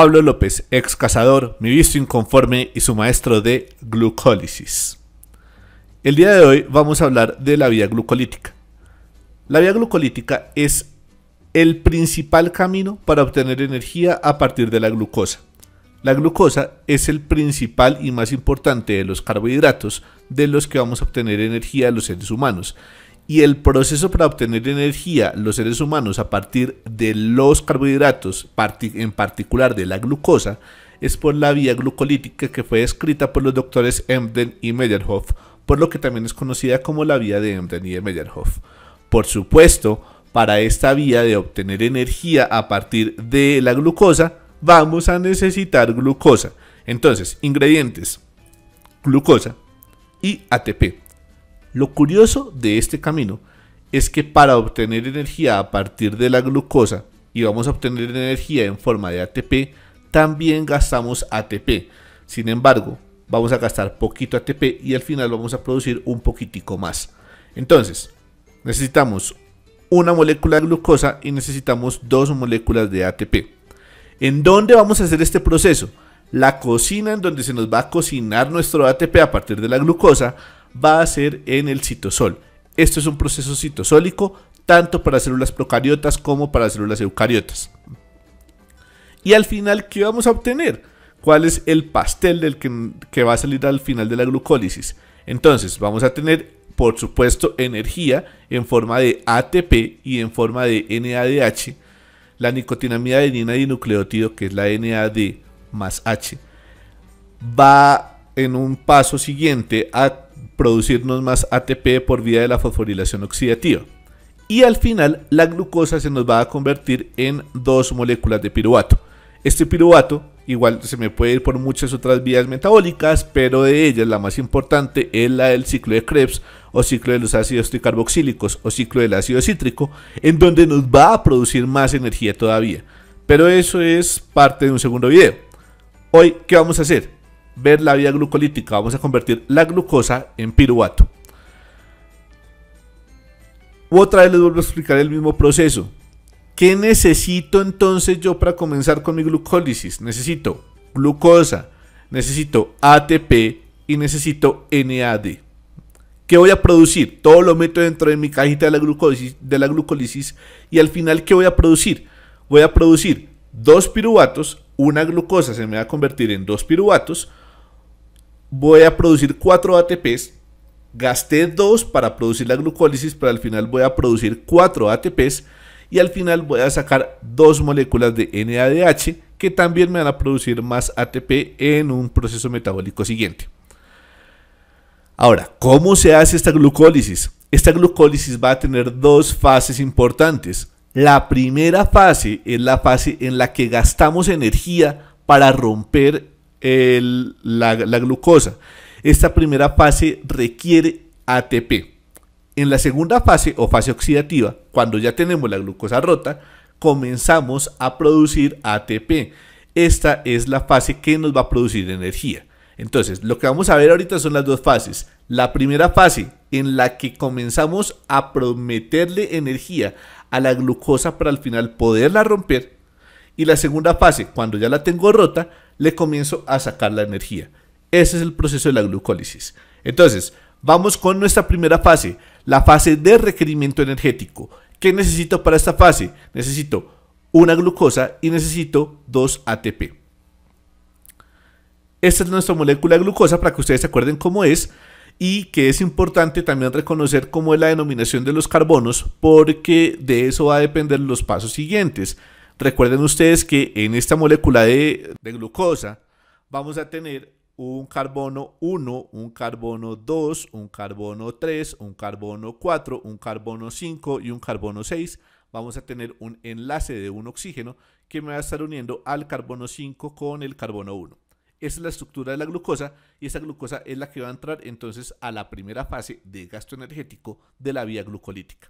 Pablo López, ex cazador, mi visto inconforme y su maestro de glucólisis. El día de hoy vamos a hablar de la vía glucolítica. La vía glucolítica es el principal camino para obtener energía a partir de la glucosa. La glucosa es el principal y más importante de los carbohidratos de los que vamos a obtener energía los seres humanos y el proceso para obtener energía los seres humanos a partir de los carbohidratos, en particular de la glucosa, es por la vía glucolítica que fue escrita por los doctores Emden y Meyerhoff, por lo que también es conocida como la vía de Emden y de Meyerhoff. Por supuesto, para esta vía de obtener energía a partir de la glucosa, vamos a necesitar glucosa. Entonces, ingredientes, glucosa y ATP. Lo curioso de este camino es que para obtener energía a partir de la glucosa y vamos a obtener energía en forma de ATP, también gastamos ATP. Sin embargo, vamos a gastar poquito ATP y al final vamos a producir un poquitico más. Entonces, necesitamos una molécula de glucosa y necesitamos dos moléculas de ATP. ¿En dónde vamos a hacer este proceso? La cocina en donde se nos va a cocinar nuestro ATP a partir de la glucosa va a ser en el citosol. Esto es un proceso citosólico tanto para células procariotas como para células eucariotas. Y al final, ¿qué vamos a obtener? ¿Cuál es el pastel del que, va a salir al final de la glucólisis? Entonces, vamos a tener, por supuesto, energía en forma de ATP y en forma de NADH, la nicotinamida y dinucleótido, que es la NAD más H, va en un paso siguiente a producirnos más ATP por vía de la fosforilación oxidativa. Y al final la glucosa se nos va a convertir en dos moléculas de piruvato. Este piruvato igual se me puede ir por muchas otras vías metabólicas, pero de ellas la más importante es la del ciclo de Krebs o ciclo de los ácidos tricarboxílicos o ciclo del ácido cítrico, en donde nos va a producir más energía todavía. Pero eso es parte de un segundo video. Hoy, ¿qué vamos a hacer? ver la vía glucolítica. Vamos a convertir la glucosa en piruvato. Otra vez les vuelvo a explicar el mismo proceso. ¿Qué necesito entonces yo para comenzar con mi glucólisis? Necesito glucosa, necesito ATP y necesito NAD. ¿Qué voy a producir? Todo lo meto dentro de mi cajita de la glucólisis, de la glucólisis y al final ¿qué voy a producir? Voy a producir dos piruvatos, una glucosa se me va a convertir en dos piruvatos, voy a producir 4 ATPs, gasté 2 para producir la glucólisis, pero al final voy a producir 4 ATPs y al final voy a sacar 2 moléculas de NADH que también me van a producir más ATP en un proceso metabólico siguiente. Ahora, ¿cómo se hace esta glucólisis? Esta glucólisis va a tener dos fases importantes. La primera fase es la fase en la que gastamos energía para romper la, la glucosa. Esta primera fase requiere ATP. En la segunda fase o fase oxidativa, cuando ya tenemos la glucosa rota, comenzamos a producir ATP. Esta es la fase que nos va a producir energía. Entonces, lo que vamos a ver ahorita son las dos fases. La primera fase en la que comenzamos a prometerle energía a la glucosa para al final poderla romper. Y la segunda fase, cuando ya la tengo rota, le comienzo a sacar la energía. Ese es el proceso de la glucólisis. Entonces, vamos con nuestra primera fase, la fase de requerimiento energético. ¿Qué necesito para esta fase? Necesito una glucosa y necesito dos ATP. Esta es nuestra molécula de glucosa para que ustedes se acuerden cómo es y que es importante también reconocer cómo es la denominación de los carbonos porque de eso va a depender los pasos siguientes. Recuerden ustedes que en esta molécula de, glucosa vamos a tener un carbono 1, un carbono 2, un carbono 3, un carbono 4, un carbono 5 y un carbono 6. Vamos a tener un enlace de un oxígeno que me va a estar uniendo al carbono 5 con el carbono 1. Esa es la estructura de la glucosa y esa glucosa es la que va a entrar entonces a la primera fase de gasto energético de la vía glucolítica.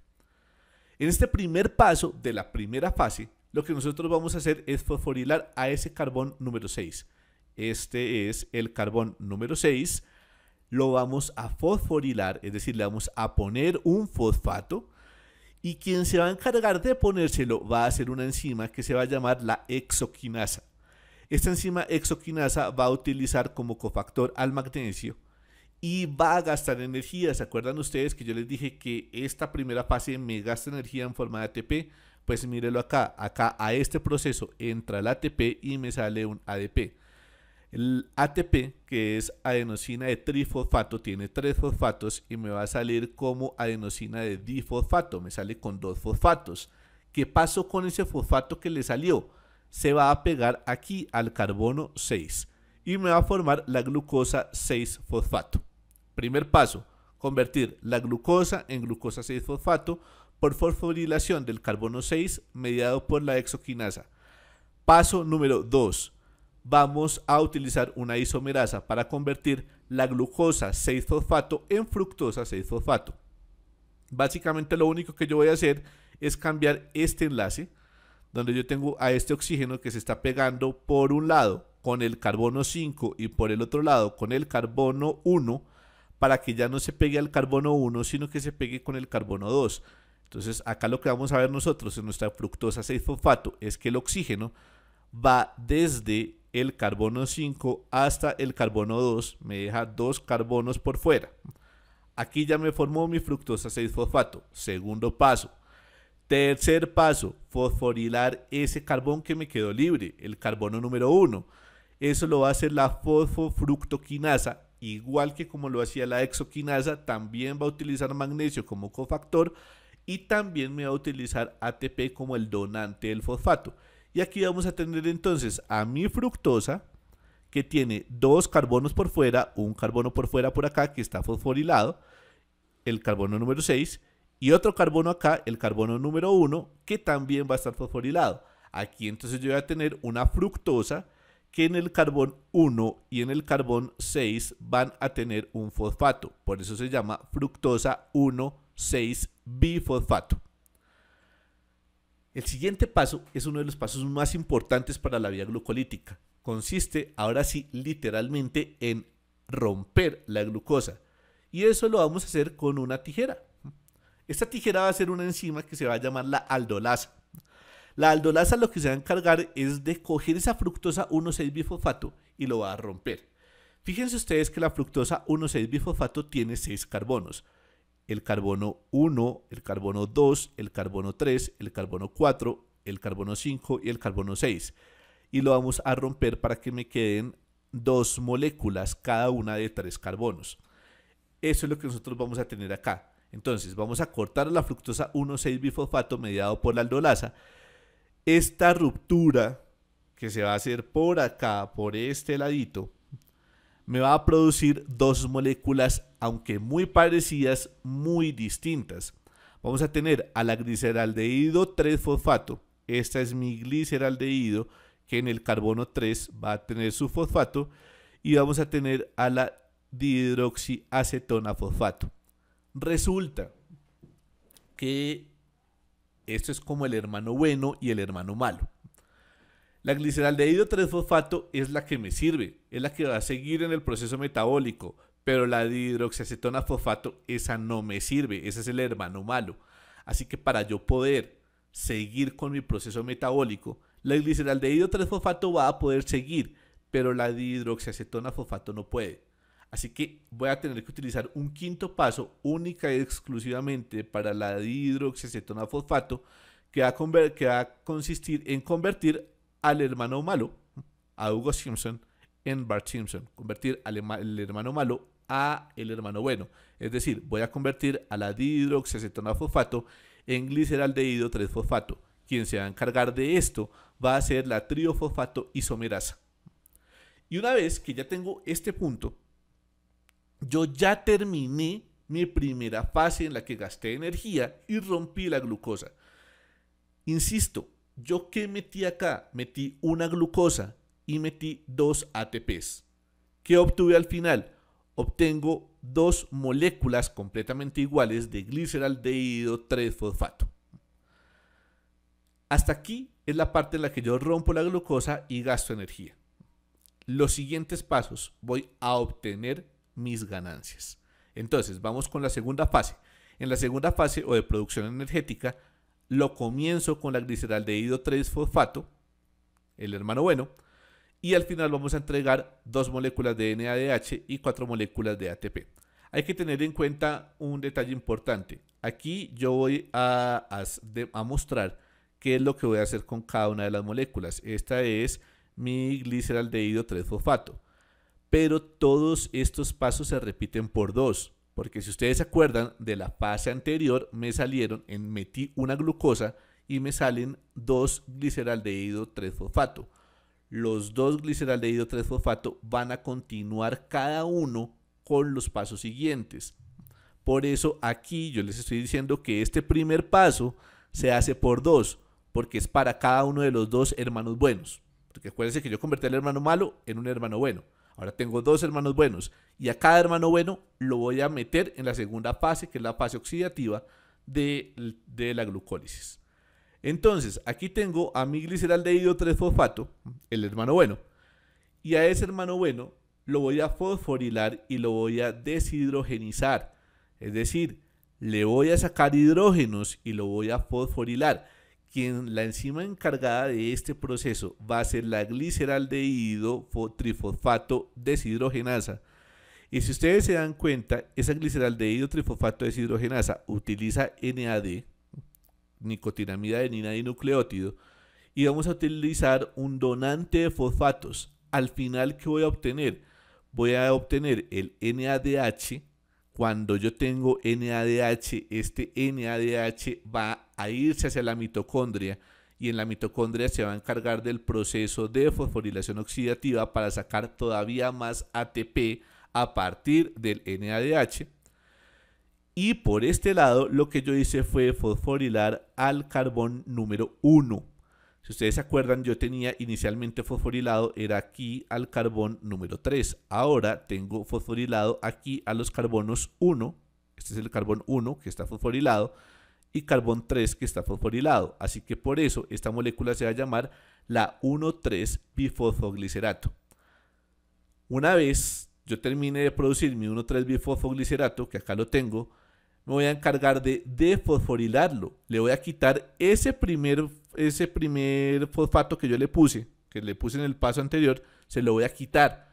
En este primer paso de la primera fase lo que nosotros vamos a hacer es fosforilar a ese carbón número 6. Este es el carbón número 6. Lo vamos a fosforilar, es decir, le vamos a poner un fosfato. Y quien se va a encargar de ponérselo va a ser una enzima que se va a llamar la exoquinasa. Esta enzima exoquinasa va a utilizar como cofactor al magnesio y va a gastar energía. ¿Se acuerdan ustedes que yo les dije que esta primera fase me gasta energía en forma de ATP? pues mírelo acá, acá a este proceso entra el ATP y me sale un ADP. El ATP, que es adenosina de trifosfato, tiene tres fosfatos y me va a salir como adenosina de difosfato, me sale con dos fosfatos. ¿Qué pasó con ese fosfato que le salió? Se va a pegar aquí al carbono 6 y me va a formar la glucosa 6-fosfato. Primer paso, convertir la glucosa en glucosa 6-fosfato por fosforilación del carbono 6 mediado por la exoquinasa. Paso número 2. Vamos a utilizar una isomerasa para convertir la glucosa 6-fosfato en fructosa 6-fosfato. Básicamente lo único que yo voy a hacer es cambiar este enlace, donde yo tengo a este oxígeno que se está pegando por un lado con el carbono 5 y por el otro lado con el carbono 1, para que ya no se pegue al carbono 1, sino que se pegue con el carbono 2. Entonces, acá lo que vamos a ver nosotros en nuestra fructosa 6-fosfato es que el oxígeno va desde el carbono 5 hasta el carbono 2, me deja dos carbonos por fuera. Aquí ya me formó mi fructosa 6-fosfato. Segundo paso. Tercer paso, fosforilar ese carbón que me quedó libre, el carbono número 1. Eso lo va a hacer la fosfofructoquinasa, igual que como lo hacía la exoquinasa, también va a utilizar magnesio como cofactor y también me va a utilizar ATP como el donante del fosfato. Y aquí vamos a tener entonces a mi fructosa, que tiene dos carbonos por fuera, un carbono por fuera por acá que está fosforilado, el carbono número 6, y otro carbono acá, el carbono número 1, que también va a estar fosforilado. Aquí entonces yo voy a tener una fructosa que en el carbón 1 y en el carbón 6 van a tener un fosfato. Por eso se llama fructosa 1 6 bifosfato. El siguiente paso es uno de los pasos más importantes para la vía glucolítica. Consiste ahora sí literalmente en romper la glucosa. Y eso lo vamos a hacer con una tijera. Esta tijera va a ser una enzima que se va a llamar la aldolasa. La aldolasa lo que se va a encargar es de coger esa fructosa 1,6-bifosfato y lo va a romper. Fíjense ustedes que la fructosa 1,6-bifosfato tiene 6 carbonos el carbono 1, el carbono 2, el carbono 3, el carbono 4, el carbono 5 y el carbono 6. Y lo vamos a romper para que me queden dos moléculas, cada una de tres carbonos. Eso es lo que nosotros vamos a tener acá. Entonces vamos a cortar la fructosa 1,6-bifosfato mediado por la aldolasa. Esta ruptura que se va a hacer por acá, por este ladito, me va a producir dos moléculas, aunque muy parecidas, muy distintas. Vamos a tener a la gliceraldehído 3-fosfato. Esta es mi gliceraldehído, que en el carbono 3 va a tener su fosfato. Y vamos a tener a la dihidroxiacetona fosfato. Resulta que esto es como el hermano bueno y el hermano malo. La gliceraldehído 3-fosfato es la que me sirve, es la que va a seguir en el proceso metabólico, pero la dihidroxiacetona fosfato, esa no me sirve, ese es el hermano malo. Así que para yo poder seguir con mi proceso metabólico, la gliceraldehído 3-fosfato va a poder seguir, pero la dihidroxiacetona fosfato no puede. Así que voy a tener que utilizar un quinto paso única y exclusivamente para la dihidroxiacetona fosfato, que va, que va a consistir en convertir al hermano malo, a Hugo Simpson, en Bart Simpson. Convertir al hermano malo a el hermano bueno. Es decir, voy a convertir a la fosfato en gliceraldehído 3-fosfato. Quien se va a encargar de esto va a ser la triofosfato isomerasa. Y una vez que ya tengo este punto, yo ya terminé mi primera fase en la que gasté energía y rompí la glucosa. Insisto, ¿yo qué metí acá? Metí una glucosa y metí dos ATPs. ¿Qué obtuve al final? Obtengo dos moléculas completamente iguales de gliceraldehído 3-fosfato. Hasta aquí es la parte en la que yo rompo la glucosa y gasto energía. Los siguientes pasos voy a obtener mis ganancias. Entonces, vamos con la segunda fase. En la segunda fase o de producción energética, lo comienzo con la gliceraldehído 3-fosfato, el hermano bueno, y al final vamos a entregar dos moléculas de NADH y cuatro moléculas de ATP. Hay que tener en cuenta un detalle importante. Aquí yo voy a, mostrar qué es lo que voy a hacer con cada una de las moléculas. Esta es mi gliceraldehído 3-fosfato. Pero todos estos pasos se repiten por dos. Porque si ustedes se acuerdan de la fase anterior, me salieron, en, metí una glucosa y me salen dos gliceraldehído 3-fosfato. Los dos gliceraldehído 3-fosfato van a continuar cada uno con los pasos siguientes. Por eso aquí yo les estoy diciendo que este primer paso se hace por dos, porque es para cada uno de los dos hermanos buenos. Porque acuérdense que yo convertí al hermano malo en un hermano bueno. Ahora tengo dos hermanos buenos y a cada hermano bueno lo voy a meter en la segunda fase, que es la fase oxidativa de, la glucólisis. Entonces, aquí tengo a mi gliceraldehído 3-fosfato, el hermano bueno, y a ese hermano bueno lo voy a fosforilar y lo voy a deshidrogenizar. Es decir, le voy a sacar hidrógenos y lo voy a fosforilar quien la enzima encargada de este proceso va a ser la gliceraldehído trifosfato deshidrogenasa. Y si ustedes se dan cuenta, esa gliceraldehído trifosfato deshidrogenasa utiliza NAD, nicotinamida adenina nucleótido, y vamos a utilizar un donante de fosfatos. Al final, ¿qué voy a obtener? Voy a obtener el NADH cuando yo tengo NADH, este NADH va a irse hacia la mitocondria y en la mitocondria se va a encargar del proceso de fosforilación oxidativa para sacar todavía más ATP a partir del NADH. Y por este lado lo que yo hice fue fosforilar al carbón número 1 si ustedes se acuerdan, yo tenía inicialmente fosforilado, era aquí al carbón número 3. Ahora tengo fosforilado aquí a los carbonos 1. Este es el carbón 1 que está fosforilado y carbón 3 que está fosforilado. Así que por eso esta molécula se va a llamar la 1,3-bifosfoglicerato. Una vez yo termine de producir mi 1,3-bifosfoglicerato, que acá lo tengo, me voy a encargar de desfosforilarlo. Le voy a quitar ese primer, ese primer fosfato que yo le puse, que le puse en el paso anterior, se lo voy a quitar.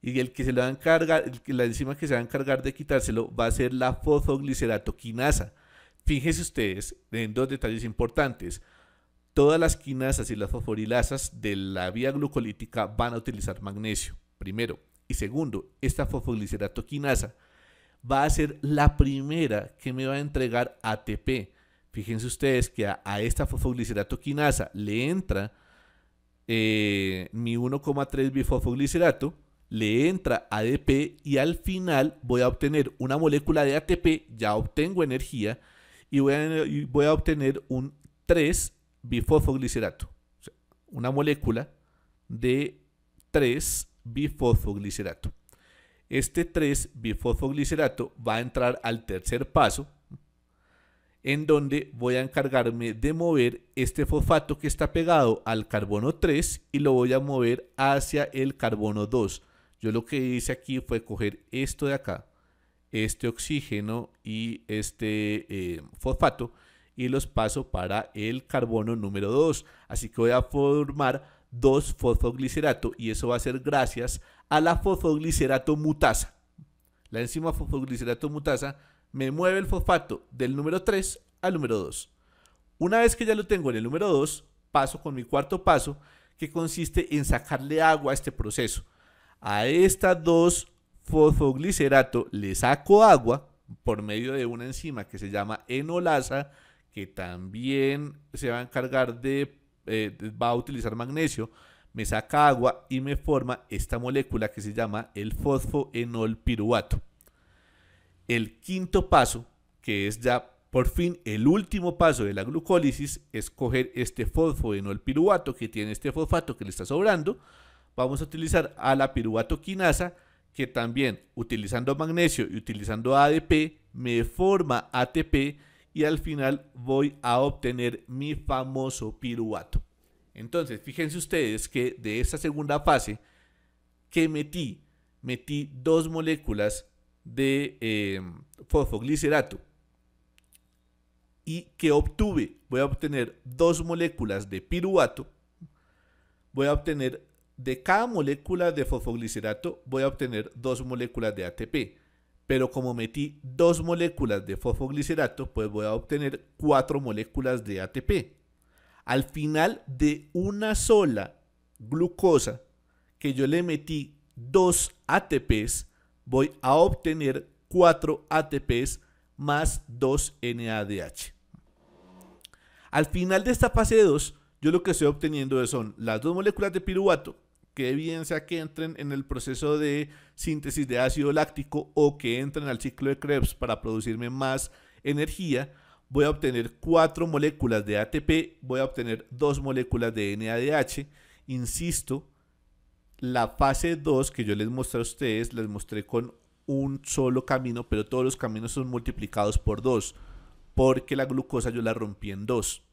Y el que se lo va a encargar, la enzima que se va a encargar de quitárselo va a ser la fosfogliceratoquinasa. Fíjense ustedes en dos detalles importantes. Todas las quinasas y las fosforilasas de la vía glucolítica van a utilizar magnesio, primero. Y segundo, esta fosfogliceratoquinasa va a ser la primera que me va a entregar ATP. Fíjense ustedes que a, esta fosfoglicerato quinasa le entra eh, mi 1,3 bifosfoglicerato, le entra ADP y al final voy a obtener una molécula de ATP, ya obtengo energía y voy a, obtener un 3 bifosfoglicerato, una molécula de 3 bifosfoglicerato. Este 3 bifosfoglicerato va a entrar al tercer paso, en donde voy a encargarme de mover este fosfato que está pegado al carbono 3 y lo voy a mover hacia el carbono 2. Yo lo que hice aquí fue coger esto de acá, este oxígeno y este eh, fosfato y los paso para el carbono número 2. Así que voy a formar 2-fosfoglicerato y eso va a ser gracias a la fosfoglicerato mutasa. La enzima fosfoglicerato mutasa me mueve el fosfato del número 3 al número 2. Una vez que ya lo tengo en el número 2, paso con mi cuarto paso que consiste en sacarle agua a este proceso. A esta 2-fosfoglicerato le saco agua por medio de una enzima que se llama enolasa que también se va a encargar de eh, va a utilizar magnesio, me saca agua y me forma esta molécula que se llama el fosfoenolpiruvato. El quinto paso, que es ya por fin el último paso de la glucólisis, es coger este fosfoenolpiruvato que tiene este fosfato que le está sobrando. Vamos a utilizar a la piruvatoquinasa, que también utilizando magnesio y utilizando ADP me forma ATP y al final voy a obtener mi famoso piruato. Entonces, fíjense ustedes que de esta segunda fase que metí, metí dos moléculas de em, fosfoglicerato. ¿Y que obtuve? Voy a obtener dos moléculas de piruato. Voy a obtener de cada molécula de fosfoglicerato, voy a obtener dos moléculas de ATP pero como metí dos moléculas de fosfoglicerato, pues voy a obtener cuatro moléculas de ATP. Al final de una sola glucosa que yo le metí dos ATPs, voy a obtener cuatro ATPs más dos NADH. Al final de esta fase 2, yo lo que estoy obteniendo son las dos moléculas de piruvato que evidencia que entren en el proceso de síntesis de ácido láctico o que entren al ciclo de Krebs para producirme más energía, voy a obtener cuatro moléculas de ATP, voy a obtener dos moléculas de NADH. Insisto, la fase 2 que yo les mostré a ustedes, les mostré con un solo camino, pero todos los caminos son multiplicados por 2, porque la glucosa yo la rompí en 2.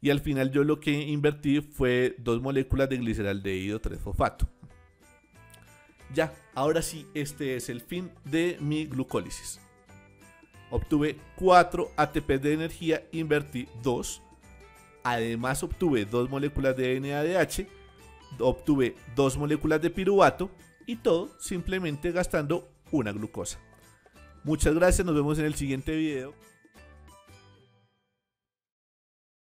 Y al final yo lo que invertí fue dos moléculas de gliceraldehído 3-fosfato. Ya, ahora sí, este es el fin de mi glucólisis. Obtuve 4 ATP de energía, invertí 2. Además obtuve dos moléculas de NADH, obtuve dos moléculas de piruvato y todo simplemente gastando una glucosa. Muchas gracias, nos vemos en el siguiente video.